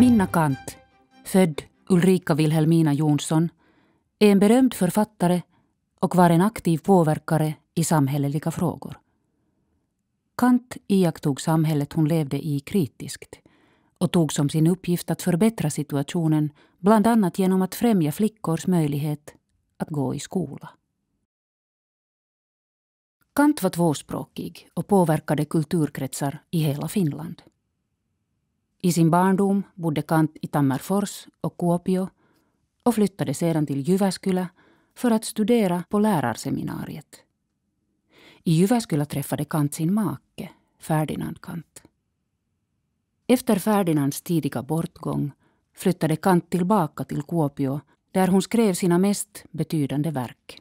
Minna Kant, född Ulrika Wilhelmina Jonsson, är en berömd författare och var en aktiv påverkare i samhälleliga frågor. Kant iakttog samhället hon levde i kritiskt och tog som sin uppgift att förbättra situationen bland annat genom att främja flickors möjlighet att gå i skola. Kant var tvåspråkig och påverkade kulturkretsar i hela Finland. I sin barndom bodde Kant i Tammerfors och Kuopio och flyttade sedan till Jyväskylä för att studera på lärarseminariet. I Jyväskylä träffade Kant sin make, Ferdinand Kant. Efter Ferdinands tidiga bortgång flyttade Kant tillbaka till Kuopio där hon skrev sina mest betydande verk.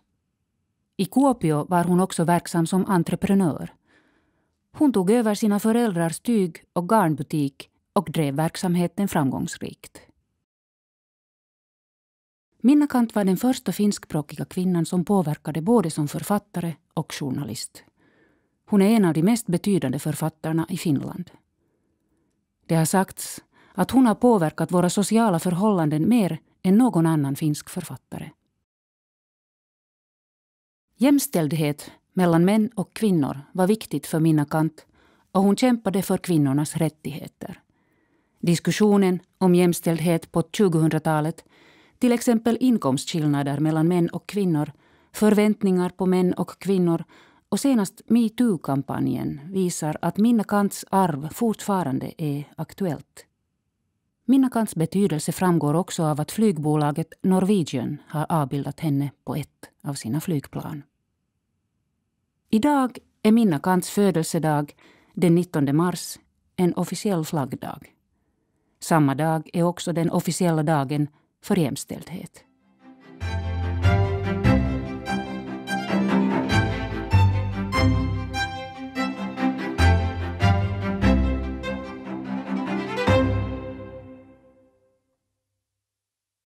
I Kuopio var hon också verksam som entreprenör. Hon tog över sina föräldrars tyg och garnbutik och drev verksamheten framgångsrikt. Minna Kant var den första finskspråkiga kvinnan som påverkade både som författare och journalist. Hon är en av de mest betydande författarna i Finland. Det har sagts att hon har påverkat våra sociala förhållanden mer än någon annan finsk författare. Jämställdhet mellan män och kvinnor var viktigt för Minna Kant och hon kämpade för kvinnornas rättigheter. Diskussionen om jämställdhet på 2000-talet, till exempel inkomstskillnader mellan män och kvinnor, förväntningar på män och kvinnor och senast metoo-kampanjen visar att Minna Kants arv fortfarande är aktuellt. Minna Kants betydelse framgår också av att flygbolaget Norwegian har avbildat henne på ett av sina flygplan. Idag är Minna Kants födelsedag, den 19 mars, en officiell flaggdag. Samma dag är också den officiella dagen för jämställdhet.